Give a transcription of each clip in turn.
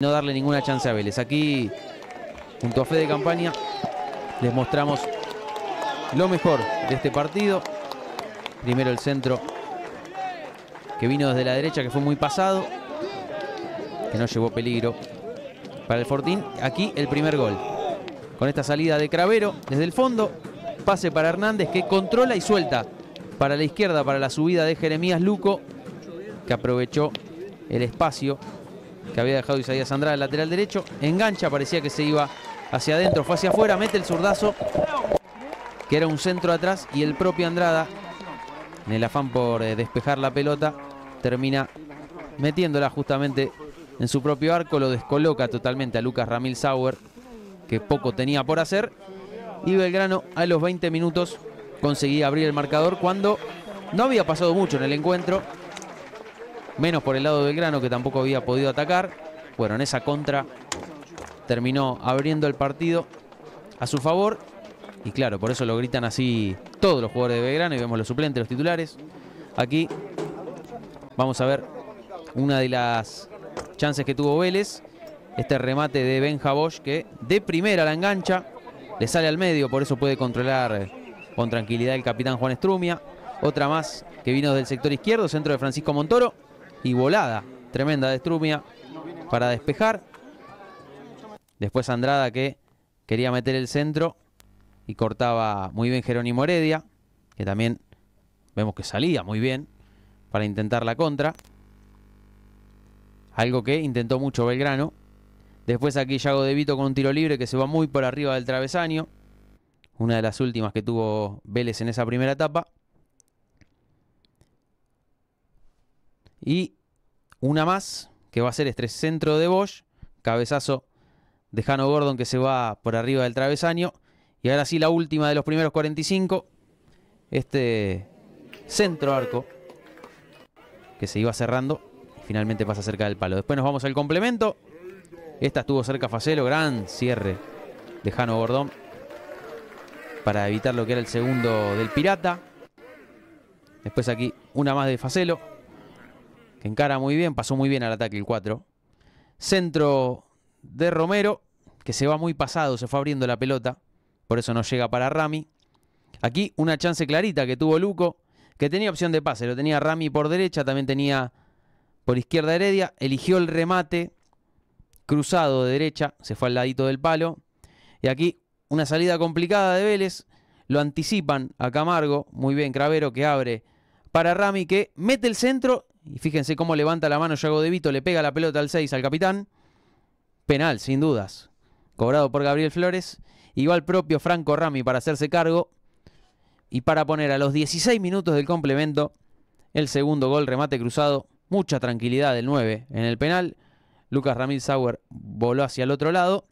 no darle ninguna chance a Vélez. Aquí, junto a de Campaña, les mostramos lo mejor de este partido. Primero el centro que vino desde la derecha, que fue muy pasado, que no llevó peligro para el Fortín. Aquí el primer gol. Con esta salida de Cravero desde el fondo, pase para Hernández que controla y suelta para la izquierda, para la subida de Jeremías Luco, que aprovechó el espacio que había dejado Isaías Andrade al lateral derecho. Engancha, parecía que se iba hacia adentro, fue hacia afuera, mete el zurdazo, que era un centro atrás, y el propio Andrada, en el afán por eh, despejar la pelota, termina metiéndola justamente en su propio arco, lo descoloca totalmente a Lucas Ramil Sauer, que poco tenía por hacer, y Belgrano a los 20 minutos conseguía abrir el marcador cuando no había pasado mucho en el encuentro, menos por el lado de Belgrano, que tampoco había podido atacar. Bueno, en esa contra terminó abriendo el partido a su favor. Y claro, por eso lo gritan así todos los jugadores de Belgrano y vemos los suplentes, los titulares. Aquí vamos a ver una de las chances que tuvo Vélez. Este remate de Benja Bosch que de primera la engancha, le sale al medio, por eso puede controlar con tranquilidad el capitán Juan Estrumia. Otra más que vino del sector izquierdo, centro de Francisco Montoro y volada tremenda de Strumia para despejar. Después Andrada que quería meter el centro y cortaba muy bien Jerónimo Heredia, que también vemos que salía muy bien para intentar la contra. Algo que intentó mucho Belgrano. Después aquí Yago De Vito con un tiro libre que se va muy por arriba del travesaño. Una de las últimas que tuvo Vélez en esa primera etapa. Y una más, que va a ser este centro de Bosch, cabezazo de Jano Gordon que se va por arriba del travesaño. Y ahora sí la última de los primeros 45, este centro arco que se iba cerrando y finalmente pasa cerca del palo. Después nos vamos al complemento. Esta estuvo cerca Facelo, gran cierre de Jano Gordon para evitar lo que era el segundo del Pirata. Después aquí una más de Facelo que encara muy bien, pasó muy bien al ataque el 4. Centro de Romero, que se va muy pasado, se fue abriendo la pelota, por eso no llega para Rami. Aquí una chance clarita que tuvo Luco, que tenía opción de pase, lo tenía Rami por derecha, también tenía por izquierda Heredia, eligió el remate cruzado de derecha, se fue al ladito del palo. Y aquí una salida complicada de Vélez, lo anticipan a Camargo, muy bien Cravero que abre para Rami que mete el centro y fíjense cómo levanta la mano Yago De Vito, le pega la pelota al 6 al capitán. Penal, sin dudas. Cobrado por Gabriel Flores. Igual propio Franco Rami para hacerse cargo. Y para poner a los 16 minutos del complemento el segundo gol, remate cruzado. Mucha tranquilidad del 9 en el penal. Lucas Ramil Sauer voló hacia el otro lado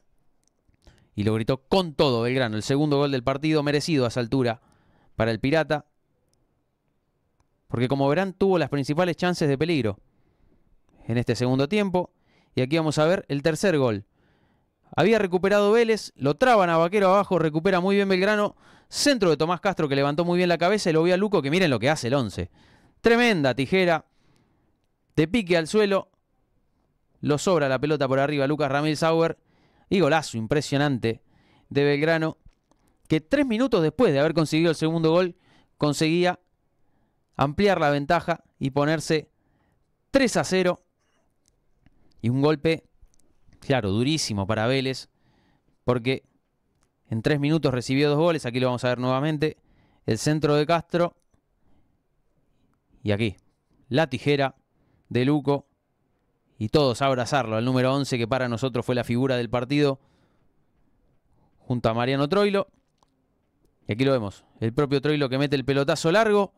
y lo gritó con todo el grano. El segundo gol del partido merecido a esa altura para el Pirata porque como verán tuvo las principales chances de peligro en este segundo tiempo. Y aquí vamos a ver el tercer gol. Había recuperado Vélez, lo traban a Vaquero abajo, recupera muy bien Belgrano. Centro de Tomás Castro que levantó muy bien la cabeza y lo vio a Luco que miren lo que hace el 11. Tremenda tijera. De pique al suelo. Lo sobra la pelota por arriba Lucas Ramírez Sauer. Y golazo impresionante de Belgrano. Que tres minutos después de haber conseguido el segundo gol, conseguía ampliar la ventaja y ponerse 3 a 0. Y un golpe, claro, durísimo para Vélez, porque en 3 minutos recibió dos goles, aquí lo vamos a ver nuevamente, el centro de Castro y aquí, la tijera de Luco y todos a abrazarlo, al número 11 que para nosotros fue la figura del partido, junto a Mariano Troilo. Y aquí lo vemos, el propio Troilo que mete el pelotazo largo.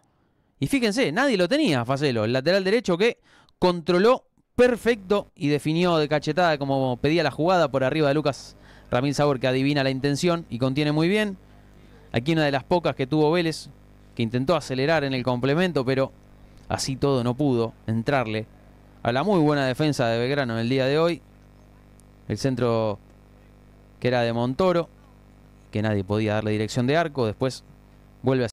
Y fíjense, nadie lo tenía, Facelo, el lateral derecho que controló perfecto y definió de cachetada como pedía la jugada por arriba de Lucas Ramírez Sabor que adivina la intención y contiene muy bien. Aquí una de las pocas que tuvo Vélez, que intentó acelerar en el complemento, pero así todo no pudo entrarle a la muy buena defensa de Belgrano en el día de hoy. El centro que era de Montoro, que nadie podía darle dirección de arco, después vuelve a